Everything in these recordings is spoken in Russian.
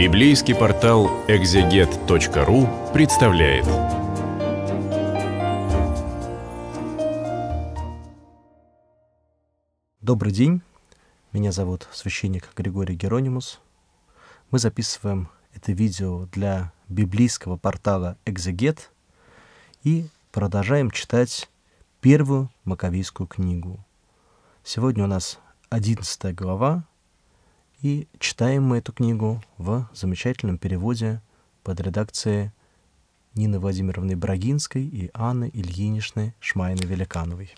Библейский портал экзегет.ру представляет. Добрый день. Меня зовут священник Григорий Геронимус. Мы записываем это видео для библейского портала «Экзегет» и продолжаем читать первую Маковийскую книгу. Сегодня у нас 11 глава, и читаем мы эту книгу в замечательном переводе под редакцией Нины Владимировны Брагинской и Анны Ильиничны Шмайны-Великановой.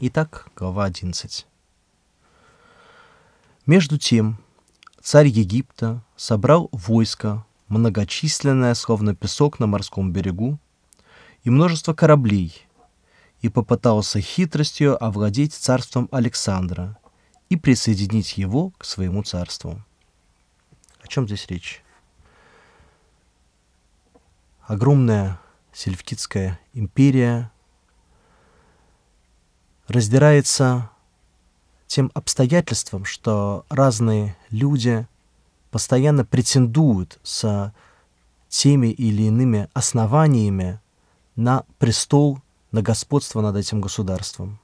Итак, глава 11. Между тем, царь Египта собрал войско, многочисленное, словно песок на морском берегу, и множество кораблей, и попытался хитростью овладеть царством Александра – и присоединить его к своему царству. О чем здесь речь? Огромная сельфкидская империя раздирается тем обстоятельством, что разные люди постоянно претендуют с теми или иными основаниями на престол, на господство над этим государством –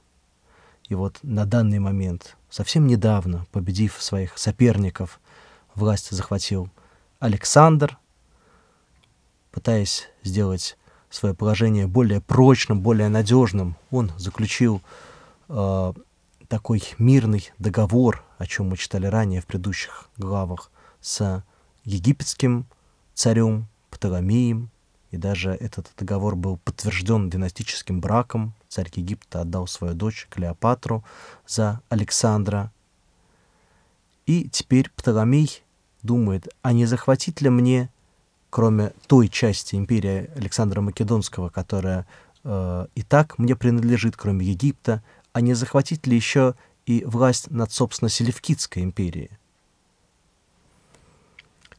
и вот на данный момент, совсем недавно, победив своих соперников, власть захватил Александр, пытаясь сделать свое положение более прочным, более надежным, он заключил э, такой мирный договор, о чем мы читали ранее в предыдущих главах, с египетским царем Птоломеем и даже этот договор был подтвержден династическим браком. Царь Египта отдал свою дочь Клеопатру за Александра. И теперь Птоломей думает, а не захватить ли мне, кроме той части империи Александра Македонского, которая э, и так мне принадлежит, кроме Египта, а не захватить ли еще и власть над, собственно, Селевкидской империей?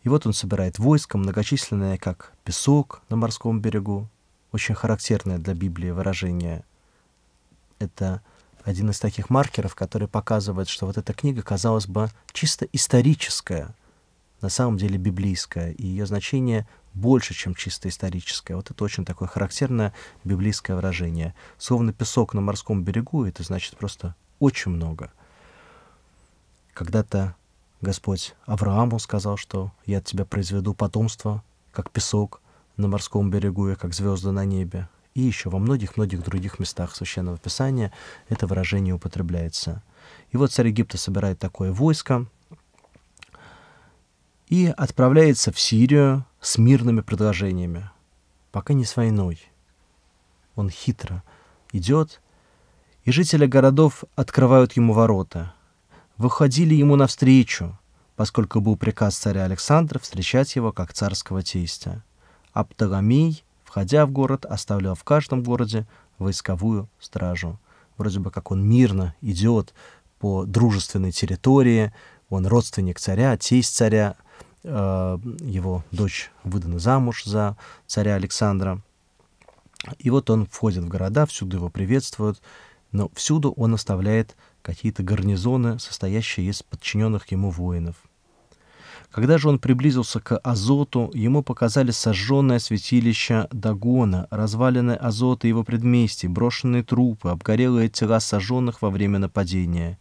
И вот он собирает войско, многочисленное как песок на морском берегу. Очень характерное для Библии выражение. Это один из таких маркеров, который показывает, что вот эта книга, казалось бы, чисто историческая, на самом деле библейская, и ее значение больше, чем чисто историческое. Вот это очень такое характерное библейское выражение. Словно песок на морском берегу, это значит просто очень много. Когда-то Господь Аврааму сказал, что «я от тебя произведу потомство, как песок на морском берегу и как звезды на небе». И еще во многих-многих других местах Священного Писания это выражение употребляется. И вот царь Египта собирает такое войско и отправляется в Сирию с мирными предложениями, пока не с войной. Он хитро идет, и жители городов открывают ему ворота – выходили ему навстречу, поскольку был приказ царя Александра встречать его как царского тестя. А Птоломей, входя в город, оставлял в каждом городе войсковую стражу. Вроде бы как он мирно идет по дружественной территории, он родственник царя, тесть царя, э, его дочь выдана замуж за царя Александра. И вот он входит в города, всюду его приветствуют, но всюду он оставляет какие-то гарнизоны, состоящие из подчиненных ему воинов. Когда же он приблизился к Азоту, ему показали сожженное святилище Дагона, развалины Азота и его предместий, брошенные трупы, обгорелые тела сожженных во время нападения.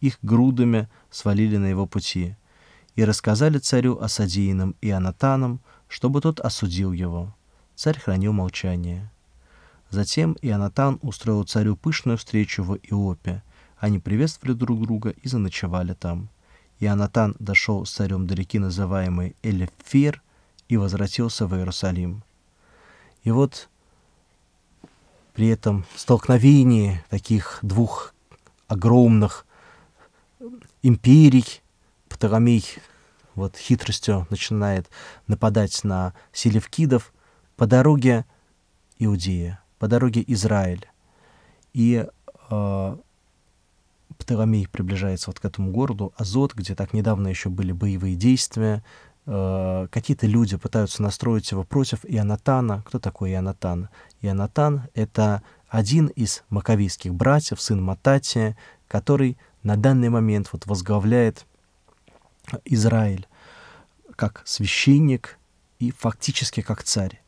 Их грудами свалили на его пути. И рассказали царю о содеянном и Анатаном, чтобы тот осудил его. Царь хранил молчание. Затем Ионатан устроил царю пышную встречу в Иопе, они приветствовали друг друга и заночевали там. Ионатан дошел с царем до реки, называемой Элефир, и возвратился в Иерусалим. И вот при этом столкновении таких двух огромных империй Птоломей вот хитростью начинает нападать на селевкидов по дороге Иудея, по дороге Израиль. И э, Птоломей приближается вот к этому городу, Азот, где так недавно еще были боевые действия, э, какие-то люди пытаются настроить его против Ионатана. Кто такой Ионатан? Ионатан — это один из маковийских братьев, сын Мататия, который на данный момент вот возглавляет Израиль как священник и фактически как царь.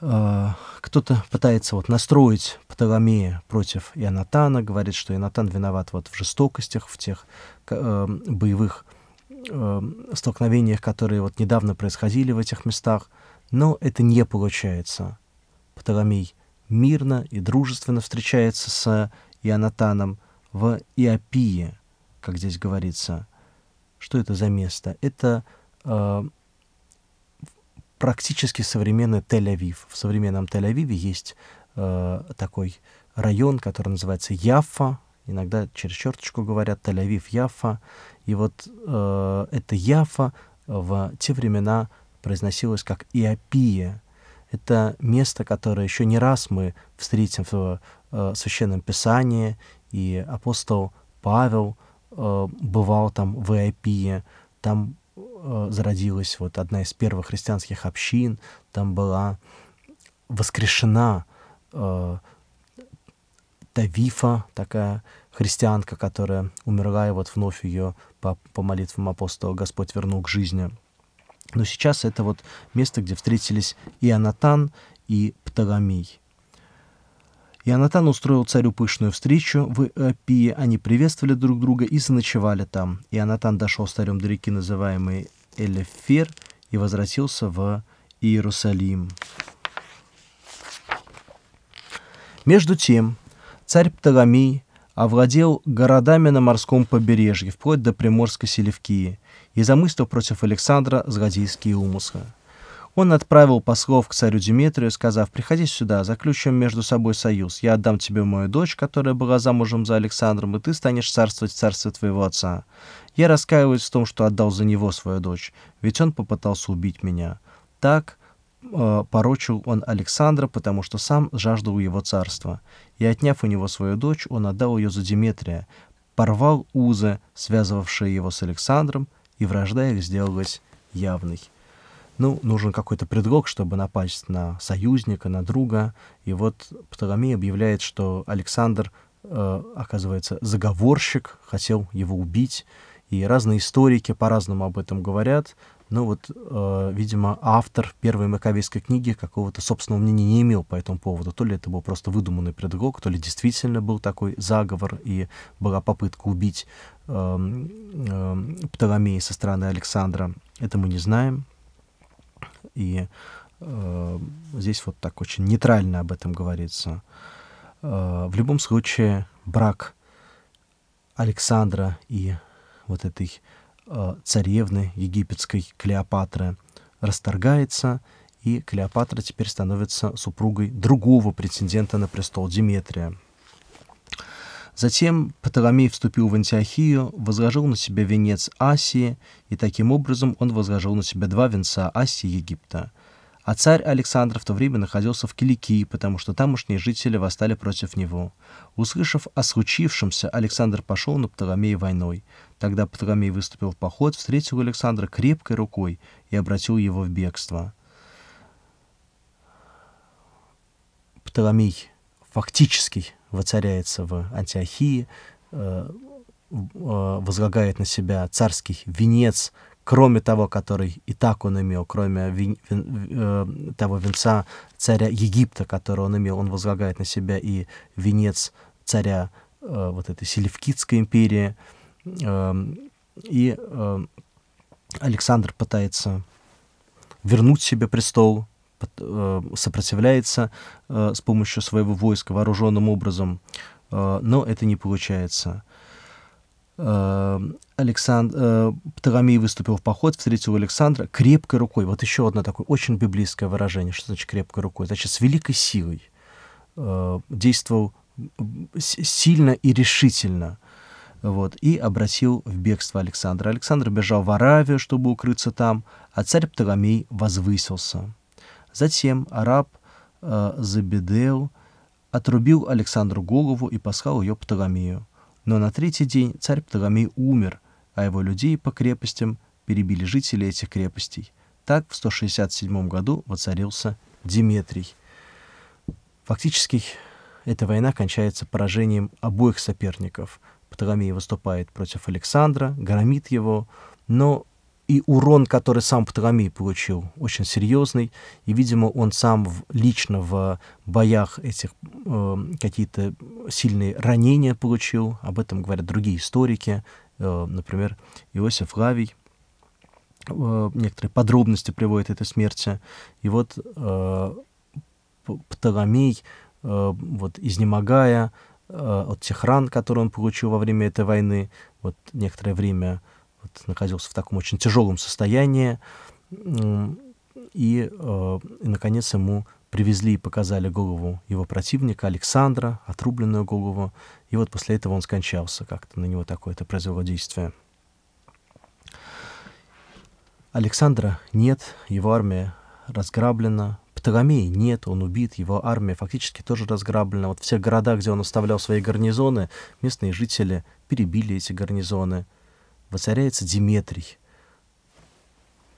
А, кто-то пытается вот настроить Птоломея против Ионатана, говорит, что Ионатан виноват вот в жестокостях, в тех э, боевых э, столкновениях, которые вот недавно происходили в этих местах. Но это не получается. Птоломей мирно и дружественно встречается с Ионатаном в Иопии, как здесь говорится. Что это за место? Это э, практически современный Тель-Авив. В современном Тель-Авиве есть э, такой район, который называется Яффа, иногда через черточку говорят Тель-Авив, Яффа. И вот э, это Яффа в те времена произносилось как Иопия. Это место, которое еще не раз мы встретим в э, Священном Писании, и апостол Павел э, бывал там в Иопии, там Э, зародилась вот одна из первых христианских общин, там была воскрешена э, Тавифа, такая христианка, которая умерла, и вот вновь ее по, по молитвам апостола Господь вернул к жизни. Но сейчас это вот место, где встретились и Анатан, и Птоломей. Ионатан устроил царю пышную встречу в Апии. Они приветствовали друг друга и заночевали там. Ионатан дошел с царем до реки, называемой Элефер, и возвратился в Иерусалим. Между тем, царь Птоломей овладел городами на морском побережье, вплоть до Приморской Селевкии, и замыслил против Александра злодейские умыслы – он отправил послов к царю Дмитрию, сказав, «Приходи сюда, заключим между собой союз. Я отдам тебе мою дочь, которая была замужем за Александром, и ты станешь царствовать в царстве твоего отца. Я раскаиваюсь в том, что отдал за него свою дочь, ведь он попытался убить меня». Так э, порочил он Александра, потому что сам жаждал его царства. И отняв у него свою дочь, он отдал ее за Дмитрия, порвал узы, связывавшие его с Александром, и вражда их сделалась явной ну, нужен какой-то предлог, чтобы напасть на союзника, на друга. И вот Птоломей объявляет, что Александр, э, оказывается, заговорщик, хотел его убить. И разные историки по-разному об этом говорят. Но ну вот, э, видимо, автор первой маковейской книги какого-то собственного мнения не имел по этому поводу. То ли это был просто выдуманный предлог, то ли действительно был такой заговор и была попытка убить э, э, Птоломея со стороны Александра. Это мы не знаем. И э, здесь вот так очень нейтрально об этом говорится. Э, в любом случае, брак Александра и вот этой э, царевны египетской Клеопатры расторгается, и Клеопатра теперь становится супругой другого претендента на престол Деметрия – Затем Птоломей вступил в Антиохию, возложил на себя венец Асии, и таким образом он возложил на себя два венца Асии и Египта. А царь Александр в то время находился в Киликии, потому что тамошние жители восстали против него. Услышав о случившемся, Александр пошел на Птоломея войной. Тогда Птоломей выступил в поход, встретил Александра крепкой рукой и обратил его в бегство. Птоломей фактически воцаряется в Антиохии, э, э, возлагает на себя царский венец, кроме того, который и так он имел, кроме вин, вин, э, того венца царя Египта, который он имел, он возлагает на себя и венец царя э, вот этой Селевкидской империи. Э, и э, Александр пытается вернуть себе престол, Э, сопротивляется э, с помощью своего войска вооруженным образом, э, но это не получается. Александр, Птоломей выступил в поход, встретил Александра крепкой рукой. Вот еще одно такое очень библейское выражение. Что значит крепкой рукой? Значит, с великой силой действовал сильно и решительно. Вот, и обратил в бегство Александра. Александр бежал в Аравию, чтобы укрыться там, а царь Птоломей возвысился. Затем араб э, Забедеу отрубил Александру голову и послал ее Птоломею. Но на третий день царь Птоломей умер, а его людей по крепостям перебили жители этих крепостей. Так в 167 году воцарился Диметрий. Фактически эта война кончается поражением обоих соперников. Птоломей выступает против Александра, громит его, но и урон, который сам Птоломей получил, очень серьезный. И, видимо, он сам в, лично в боях этих э, какие-то сильные ранения получил. Об этом говорят другие историки, э, например, Иосиф Лавий. Э, некоторые подробности приводят этой смерти. И вот э, Птоломей, э, вот изнемогая э, от тех ран, которые он получил во время этой войны, вот некоторое время вот, находился в таком очень тяжелом состоянии. И, э, и, наконец, ему привезли и показали голову его противника Александра, отрубленную голову. И вот после этого он скончался, как-то на него такое это произвело действие. Александра нет, его армия разграблена. Птоломея нет, он убит, его армия фактически тоже разграблена. Вот все города где он оставлял свои гарнизоны, местные жители перебили эти гарнизоны – воцаряется Диметрий.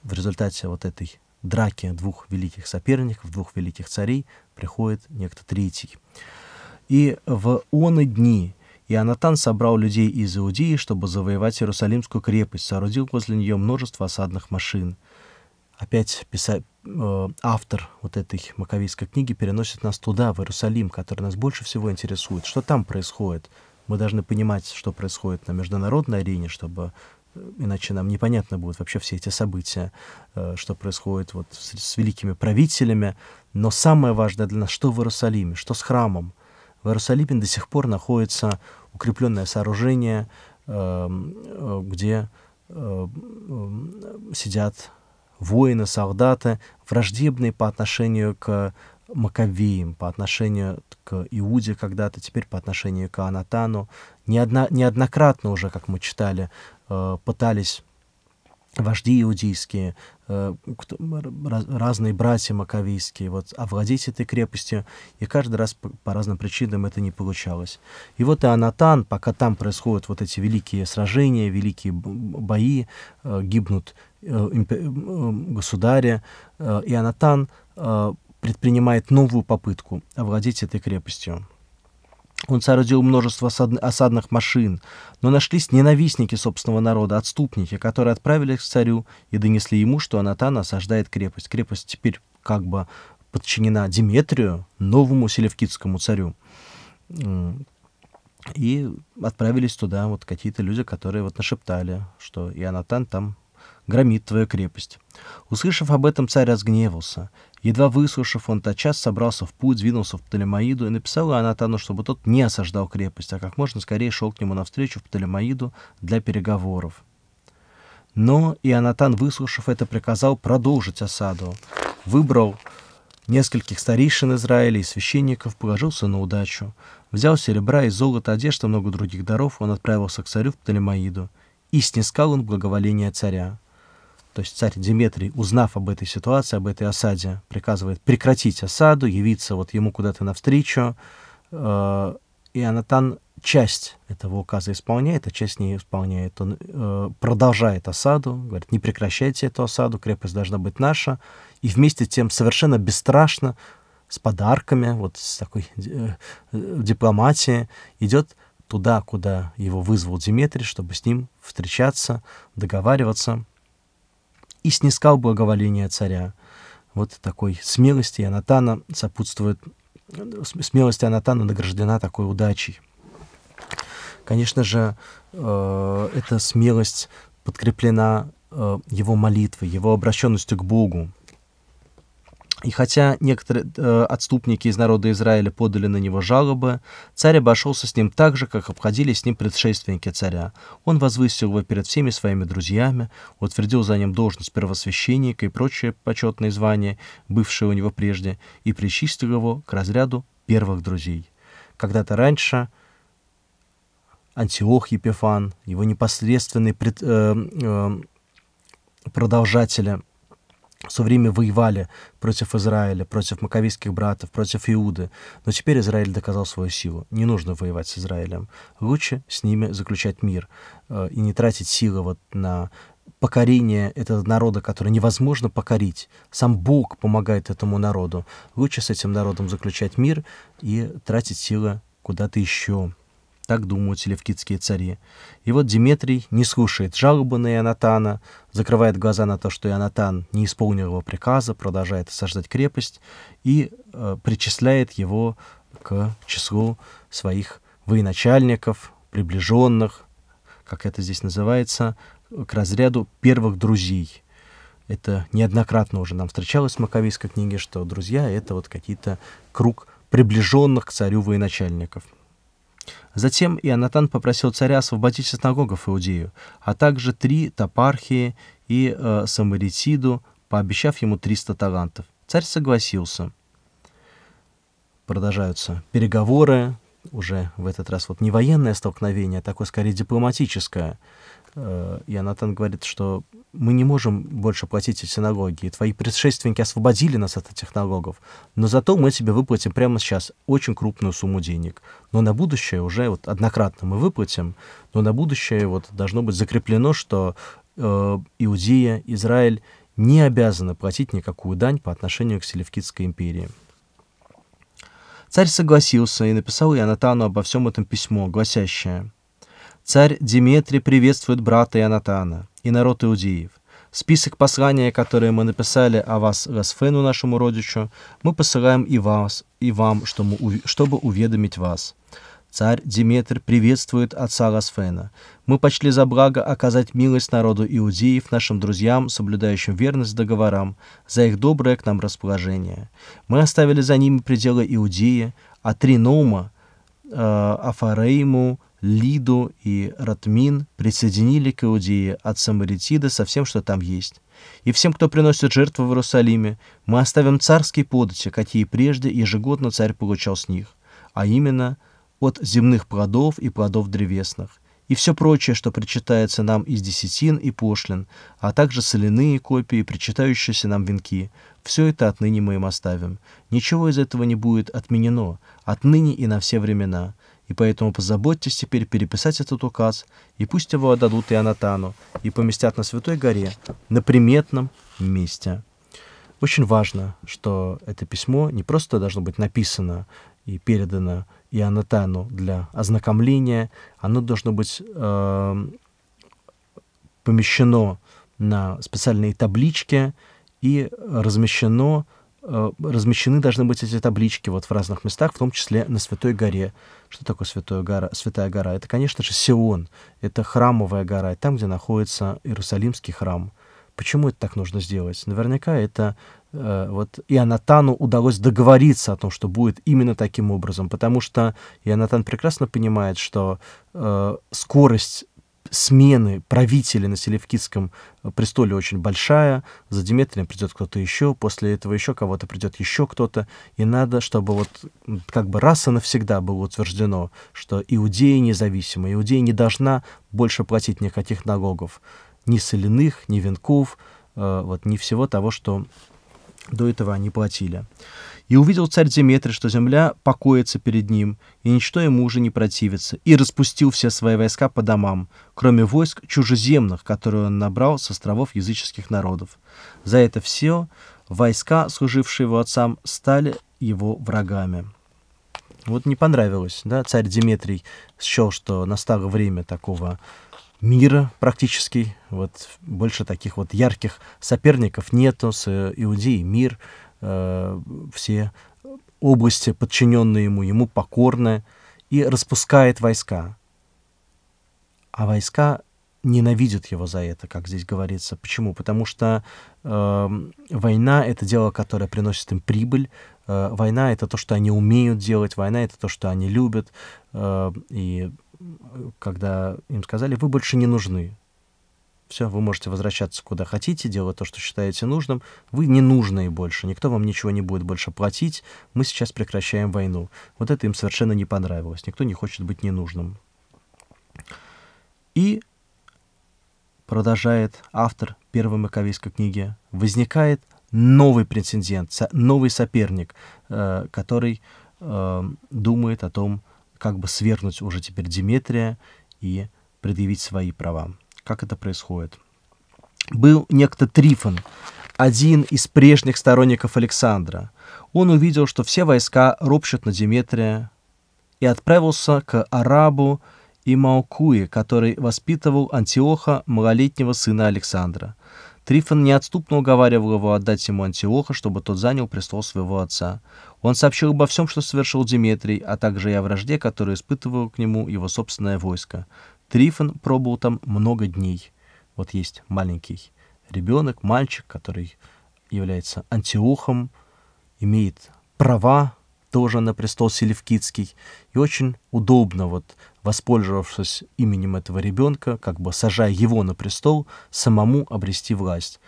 В результате вот этой драки двух великих соперников, двух великих царей, приходит некто третий. И в оны дни Ионатан собрал людей из Иудеи, чтобы завоевать Иерусалимскую крепость, соорудил возле нее множество осадных машин. Опять писа... э, автор вот этой маковейской книги переносит нас туда, в Иерусалим, который нас больше всего интересует. Что там происходит? Мы должны понимать, что происходит на международной арене, чтобы э, иначе нам непонятно будут вообще все эти события, э, что происходит вот с, с великими правителями. Но самое важное для нас, что в Иерусалиме, что с храмом. В Иерусалиме до сих пор находится укрепленное сооружение, э, где сидят воины, солдаты, враждебные по отношению к Маковеям, по отношению к Иуде когда-то, теперь по отношению к Анатану. Неодно, неоднократно уже, как мы читали, э, пытались вожди иудейские, э, разные братья маковейские, вот, овладеть «А этой крепостью, и каждый раз по, по разным причинам это не получалось. И вот и Анатан, пока там происходят вот эти великие сражения, великие бои, э, гибнут государя, и Анатан предпринимает новую попытку овладеть этой крепостью. Он соорудил множество осадных машин, но нашлись ненавистники собственного народа, отступники, которые отправились к царю и донесли ему, что Анатан осаждает крепость. Крепость теперь как бы подчинена Диметрию, новому селевкидскому царю. И отправились туда вот какие-то люди, которые вот нашептали, что и Анатан там громит твою крепость. Услышав об этом, царь разгневался Едва выслушав, он тотчас собрался в путь, двинулся в Птолемаиду и написал Анатану, чтобы тот не осаждал крепость, а как можно скорее шел к нему навстречу в Птолемаиду для переговоров. Но Ионатан, выслушав это, приказал продолжить осаду. Выбрал нескольких старейшин Израиля и священников, положился на удачу. Взял серебра и золото, одежды, и много других даров, он отправился к царю в Птолемаиду. И снискал он благоволение царя. То есть царь Диметрий, узнав об этой ситуации, об этой осаде, приказывает прекратить осаду, явиться вот ему куда-то навстречу. Э, и Анатан часть этого указа исполняет, а часть не исполняет. Он э, продолжает осаду, говорит, не прекращайте эту осаду, крепость должна быть наша. И вместе с тем совершенно бесстрашно, с подарками, вот с такой э, э дипломатией, идет туда, куда его вызвал Диметрий, чтобы с ним встречаться, договариваться и снискал благоволение царя. Вот такой смелости Анатана сопутствует, смелости Анатана награждена такой удачей. Конечно же, э, эта смелость подкреплена э, его молитвой, его обращенностью к Богу. И хотя некоторые э, отступники из народа Израиля подали на него жалобы, царь обошелся с ним так же, как обходились с ним предшественники царя. Он возвысил его перед всеми своими друзьями, утвердил за ним должность первосвященника и прочие почетные звания, бывшие у него прежде, и причислил его к разряду первых друзей. Когда-то раньше Антиох Епифан, его непосредственный пред, э, э, продолжатель, все время воевали против Израиля, против маковийских братов, против Иуды. Но теперь Израиль доказал свою силу. Не нужно воевать с Израилем. Лучше с ними заключать мир э, и не тратить силы вот на покорение этого народа, который невозможно покорить. Сам Бог помогает этому народу. Лучше с этим народом заключать мир и тратить силы куда-то еще, так думают селевкидские цари. И вот Диметрий не слушает жалобы на Ионатана, закрывает глаза на то, что Ионатан не исполнил его приказа, продолжает осаждать крепость и э, причисляет его к числу своих военачальников, приближенных, как это здесь называется, к разряду первых друзей. Это неоднократно уже нам встречалось в Маковейской книге, что друзья — это вот какие-то круг приближенных к царю военачальников. Затем Ионатан попросил царя освободить синагогов Иудею, а также три топархии и э, Самаритиду, пообещав ему 300 талантов. Царь согласился. Продолжаются переговоры, уже в этот раз вот не военное столкновение, а такое скорее дипломатическое. Э, и Анатан говорит, что мы не можем больше платить эти налоги, твои предшественники освободили нас от этих налогов, но зато мы тебе выплатим прямо сейчас очень крупную сумму денег. Но на будущее уже вот однократно мы выплатим, но на будущее вот должно быть закреплено, что э, Иудея, Израиль не обязаны платить никакую дань по отношению к Селевкидской империи. Царь согласился и написал Ионатану обо всем этом письмо, гласящее «Царь Диметрий приветствует брата Ионатана и народ иудеев. Список послания, которые мы написали о вас Ласфену, нашему родичу, мы посылаем и, вас, и вам, чтобы уведомить вас. Царь Диметр приветствует отца Расфена. Мы почли за благо оказать милость народу иудеев, нашим друзьям, соблюдающим верность договорам, за их доброе к нам расположение. Мы оставили за ними пределы Иудеи, от а Ринома, э, Афарейму, Лиду и Ратмин присоединили к Иудее от Самаритида со всем, что там есть. И всем, кто приносит жертвы в Иерусалиме, мы оставим царские подати, какие прежде ежегодно царь получал с них, а именно – от земных плодов и плодов древесных, и все прочее, что причитается нам из десятин и пошлин, а также соляные копии, причитающиеся нам венки, все это отныне мы им оставим. Ничего из этого не будет отменено, отныне и на все времена. И поэтому позаботьтесь теперь переписать этот указ, и пусть его отдадут Анатану и поместят на Святой горе, на приметном месте». Очень важно, что это письмо не просто должно быть написано и передано и Анатану для ознакомления, оно должно быть э, помещено на специальные таблички и размещено, э, размещены должны быть эти таблички вот в разных местах, в том числе на Святой горе. Что такое Святая гора? Святая гора? Это, конечно же, Сион, это храмовая гора, там, где находится Иерусалимский храм. Почему это так нужно сделать? Наверняка это Э, вот Ионатану удалось договориться о том, что будет именно таким образом, потому что Ионатан прекрасно понимает, что э, скорость смены правителей на Селевкидском э, престоле очень большая, за Деметрием придет кто-то еще, после этого еще кого-то придет еще кто-то, и надо, чтобы вот как бы раз и навсегда было утверждено, что Иудея независима, Иудея не должна больше платить никаких налогов, ни соляных, ни венков, э, вот, ни всего того, что до этого они платили. И увидел царь Деметрий, что земля покоится перед ним, и ничто ему уже не противится, и распустил все свои войска по домам, кроме войск чужеземных, которые он набрал с островов языческих народов. За это все войска, служившие его отцам, стали его врагами. Вот не понравилось, да, царь Деметрий счел, что настало время такого мира практически. Вот больше таких вот ярких соперников нету. С э, Иудеей мир, э, все области, подчиненные ему, ему покорны, и распускает войска. А войска ненавидят его за это, как здесь говорится. Почему? Потому что э, война — это дело, которое приносит им прибыль. Э, война — это то, что они умеют делать. Война — это то, что они любят. Э, и когда им сказали, вы больше не нужны. Все, вы можете возвращаться куда хотите, делать то, что считаете нужным. Вы не нужны больше, никто вам ничего не будет больше платить. Мы сейчас прекращаем войну. Вот это им совершенно не понравилось. Никто не хочет быть ненужным. И продолжает автор первой маковейской книги, возникает новый претендент, новый соперник, э, который э, думает о том, как бы свергнуть уже теперь Деметрия и предъявить свои права. Как это происходит? Был некто Трифон, один из прежних сторонников Александра. Он увидел, что все войска ропщут на Деметрия, и отправился к арабу и Имаукуе, который воспитывал Антиоха, малолетнего сына Александра. Трифон неотступно уговаривал его отдать ему Антиоха, чтобы тот занял престол своего отца. Он сообщил обо всем, что совершил Деметрий, а также и о вражде, которую испытывало к нему его собственное войско. Трифон пробыл там много дней. Вот есть маленький ребенок, мальчик, который является антиохом, имеет права тоже на престол Селевкидский. И очень удобно, вот, воспользовавшись именем этого ребенка, как бы сажая его на престол, самому обрести власть.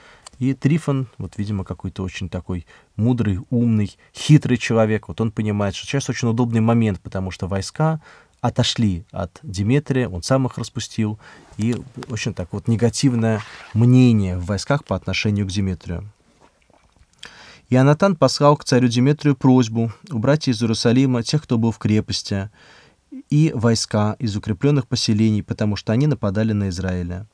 И Трифон, вот, видимо, какой-то очень такой мудрый, умный, хитрый человек, вот он понимает, что сейчас очень удобный момент, потому что войска отошли от Диметрия, он сам их распустил, и очень так вот негативное мнение в войсках по отношению к Диметрию. И Анатан послал к царю Диметрию просьбу убрать из Иерусалима тех, кто был в крепости, и войска из укрепленных поселений, потому что они нападали на Израиля.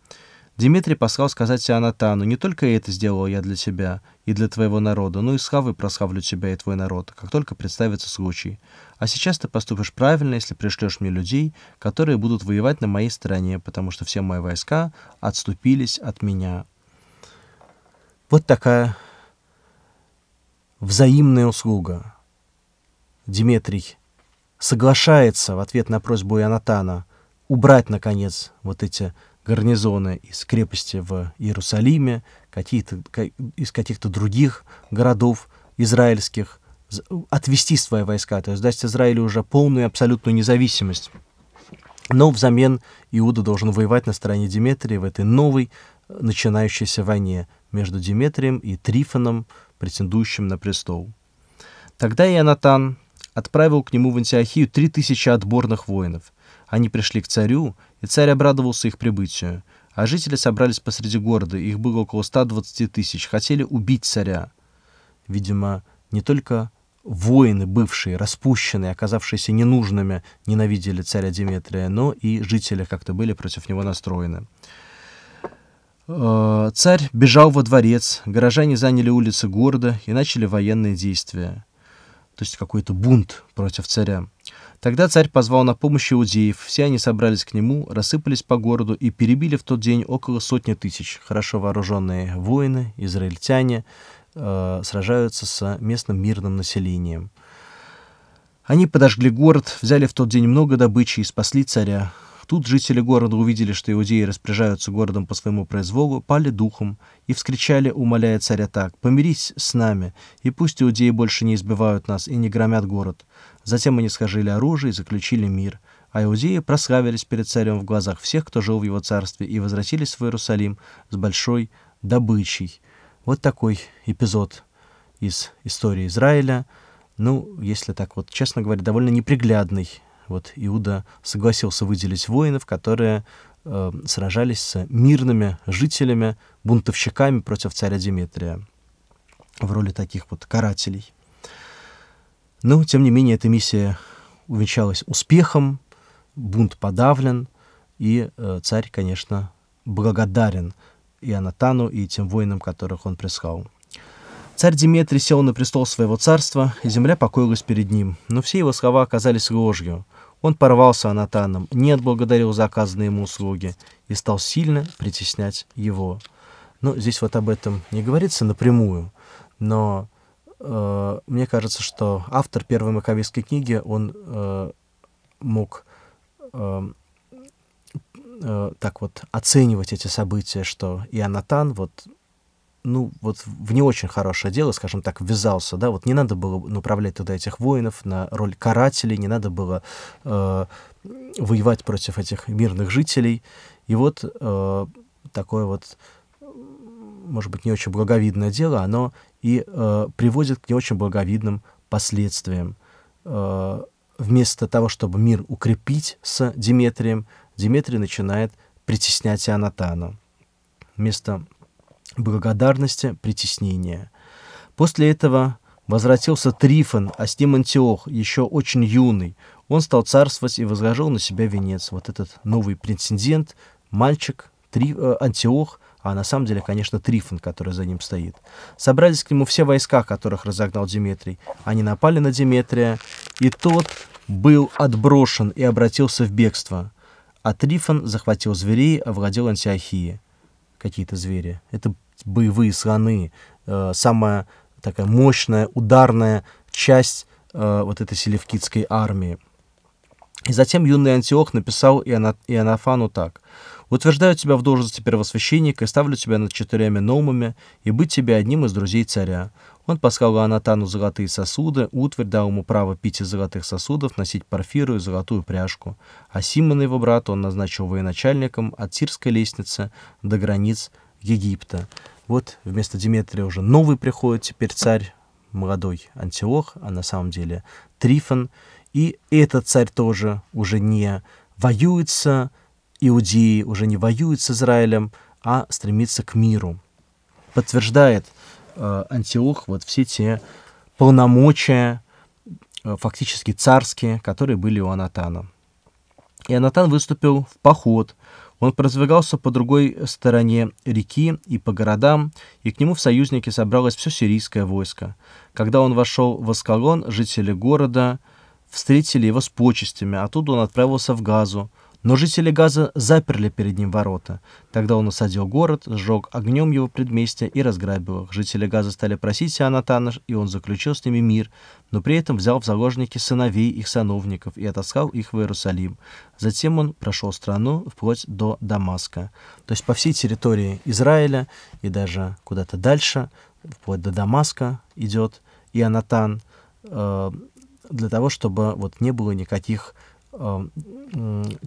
Дмитрий послал сказать Анатану, «Не только это сделал я для тебя и для твоего народа, но и славы прославлю тебя и твой народ, как только представится случай. А сейчас ты поступишь правильно, если пришлешь мне людей, которые будут воевать на моей стороне, потому что все мои войска отступились от меня». Вот такая взаимная услуга. Дмитрий соглашается в ответ на просьбу Ионатана убрать, наконец, вот эти гарнизоны из крепости в Иерусалиме, какие-то, из каких-то других городов израильских, отвести свои войска, то есть дать Израилю уже полную и абсолютную независимость. Но взамен Иуда должен воевать на стороне Диметрия в этой новой э, начинающейся войне между Диметрием и Трифоном, претендующим на престол. Тогда Ионатан отправил к нему в Антиохию три тысячи отборных воинов. Они пришли к царю и царь обрадовался их прибытию. А жители собрались посреди города, их было около 120 тысяч, хотели убить царя. Видимо, не только воины, бывшие, распущенные, оказавшиеся ненужными, ненавидели царя Деметрия, но и жители как-то были против него настроены. Э, царь бежал во дворец, горожане заняли улицы города и начали военные действия. То есть какой-то бунт против царя. Тогда царь позвал на помощь иудеев, все они собрались к нему, рассыпались по городу и перебили в тот день около сотни тысяч. Хорошо вооруженные воины, израильтяне, э, сражаются с местным мирным населением. Они подожгли город, взяли в тот день много добычи и спасли царя. Тут жители города увидели, что иудеи распоряжаются городом по своему произволу, пали духом и вскричали, умоляя царя так, «Помирись с нами, и пусть иудеи больше не избивают нас и не громят город. Затем они схожили оружие и заключили мир. А иудеи прославились перед царем в глазах всех, кто жил в его царстве, и возвратились в Иерусалим с большой добычей. Вот такой эпизод из истории Израиля. Ну, если так вот, честно говоря, довольно неприглядный. Вот Иуда согласился выделить воинов, которые э, сражались с мирными жителями, бунтовщиками против царя Дмитрия в роли таких вот карателей. Но, тем не менее, эта миссия увенчалась успехом, бунт подавлен, и э, царь, конечно, благодарен и Анатану, и тем воинам, которых он прислал. Царь Деметрий сел на престол своего царства, и земля покоилась перед ним, но все его слова оказались ложью. Он порвался Анатаном, не отблагодарил за оказанные ему услуги и стал сильно притеснять его. Но здесь вот об этом не говорится напрямую, но э, мне кажется, что автор первой маковейской книги, он э, мог э, э, так вот оценивать эти события, что Ионатан вот ну, вот в не очень хорошее дело, скажем так, ввязался, да, вот не надо было направлять туда этих воинов на роль карателей, не надо было э, воевать против этих мирных жителей, и вот э, такое вот, может быть, не очень благовидное дело, оно и э, приводит к не очень благовидным последствиям. Э, вместо того, чтобы мир укрепить с Диметрием, Диметрий начинает притеснять Анатана. Вместо благодарности — притеснение. После этого возвратился Трифон, а с ним Антиох, еще очень юный. Он стал царствовать и возложил на себя венец. Вот этот новый претендент, мальчик, Три, э, Антиох — а на самом деле, конечно, Трифон, который за ним стоит. Собрались к нему все войска, которых разогнал Диметрий. Они напали на Диметрия, и тот был отброшен и обратился в бегство. А Трифон захватил зверей, а овладел Антиохией. Какие-то звери. Это боевые слоны. Э, самая такая мощная, ударная часть э, вот этой селевкидской армии. И затем юный Антиох написал Иона... Ионафану так. «Утверждаю тебя в должности первосвященника и ставлю тебя над четырьмя номами, и быть тебе одним из друзей царя. Он послал Анатану золотые сосуды, утварь дал ему право пить из золотых сосудов, носить порфиру и золотую пряжку. А Симона, его брат, он назначил военачальником от Сирской лестницы до границ Египта». Вот вместо Диметрия уже новый приходит теперь царь, молодой Антиох, а на самом деле Трифон – и этот царь тоже уже не воюется, Иудеи уже не воюет с Израилем, а стремится к миру. Подтверждает э, Антиох вот все те полномочия, э, фактически царские, которые были у Анатана. И Анатан выступил в поход. Он продвигался по другой стороне реки и по городам, и к нему в союзники собралось все сирийское войско. Когда он вошел в Аскалон, жители города – встретили его с почестями, оттуда он отправился в Газу, но жители Газа заперли перед ним ворота. Тогда он осадил город, сжег огнем его предместья и разграбил их. Жители Газа стали просить Анатана, и он заключил с ними мир, но при этом взял в заложники сыновей их сановников и отоскал их в Иерусалим. Затем он прошел страну вплоть до Дамаска. То есть по всей территории Израиля и даже куда-то дальше, вплоть до Дамаска идет Ионатан, э, для того, чтобы вот не было никаких э,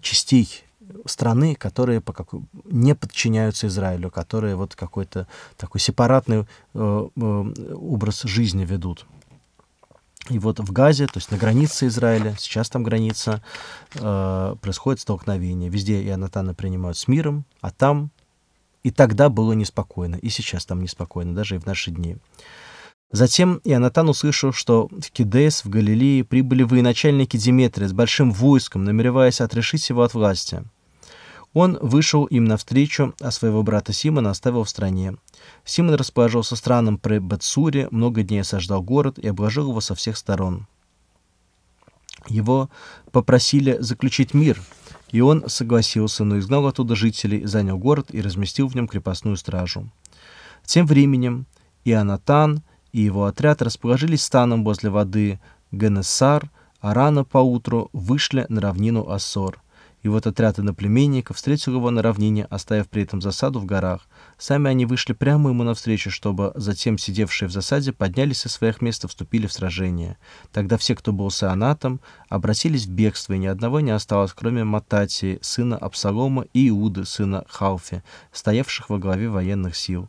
частей страны, которые по как... не подчиняются Израилю, которые вот какой-то такой сепаратный э, э, образ жизни ведут. И вот в Газе, то есть на границе Израиля, сейчас там граница, э, происходит столкновение. Везде Ионатана принимают с миром, а там и тогда было неспокойно, и сейчас там неспокойно, даже и в наши дни. Э, Затем Ионатан услышал, что в Кидес в Галилее прибыли военачальники Диметрия с большим войском, намереваясь отрешить его от власти. Он вышел им навстречу, а своего брата Симона оставил в стране. Симон расположился странам при Бетсуре, много дней осаждал город и обложил его со всех сторон. Его попросили заключить мир, и он согласился, но изгнал оттуда жителей, занял город и разместил в нем крепостную стражу. Тем временем Ионатан и его отряд расположились станом возле воды Генессар, а рано поутру вышли на равнину Ассор. И вот отряд иноплеменников встретил его на равнине, оставив при этом засаду в горах. Сами они вышли прямо ему навстречу, чтобы затем сидевшие в засаде поднялись со своих мест и вступили в сражение. Тогда все, кто был с саанатом, обратились в бегство, и ни одного не осталось, кроме Мататии, сына Абсалома, и Иуды, сына Халфи, стоявших во главе военных сил.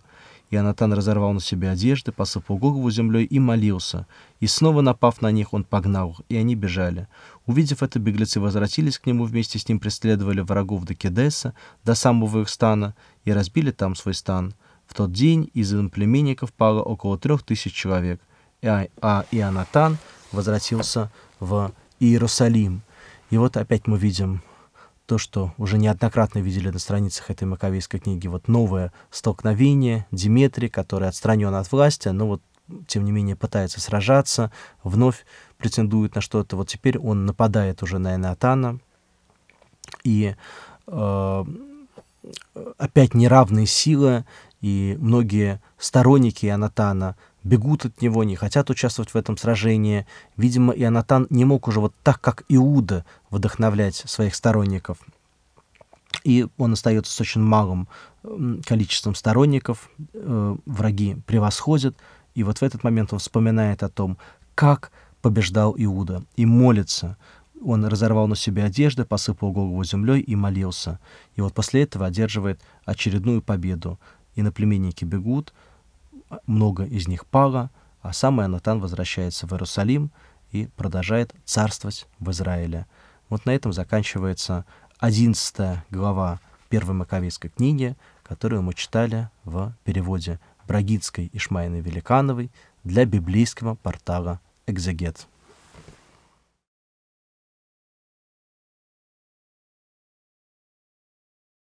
Ионатан разорвал на себе одежды, посыпал голову землей и молился. И снова напав на них, он погнал их, и они бежали. Увидев это, беглецы возвратились к нему, вместе с ним преследовали врагов до Кедеса, до самого их стана, и разбили там свой стан. В тот день из племенников пало около трех тысяч человек, а, а Ионатан возвратился в Иерусалим. И вот опять мы видим то, что уже неоднократно видели на страницах этой маковейской книги, вот новое столкновение Диметрия, который отстранен от власти, но вот тем не менее пытается сражаться, вновь претендует на что-то. Вот теперь он нападает уже на Энатана, и э, опять неравные силы, и многие сторонники Анатана бегут от него, не хотят участвовать в этом сражении. Видимо, Ионатан не мог уже вот так, как Иуда, вдохновлять своих сторонников. И он остается с очень малым количеством сторонников, э, враги превосходят. И вот в этот момент он вспоминает о том, как побеждал Иуда, и молится. Он разорвал на себе одежды, посыпал голову землей и молился. И вот после этого одерживает очередную победу. И наплеменники бегут, много из них пало, а сам Ионатан возвращается в Иерусалим и продолжает царствовать в Израиле. Вот на этом заканчивается 11 глава первой Маковейской книги, которую мы читали в переводе Брагицкой и Шмайны Великановой для библейского портала «Экзегет».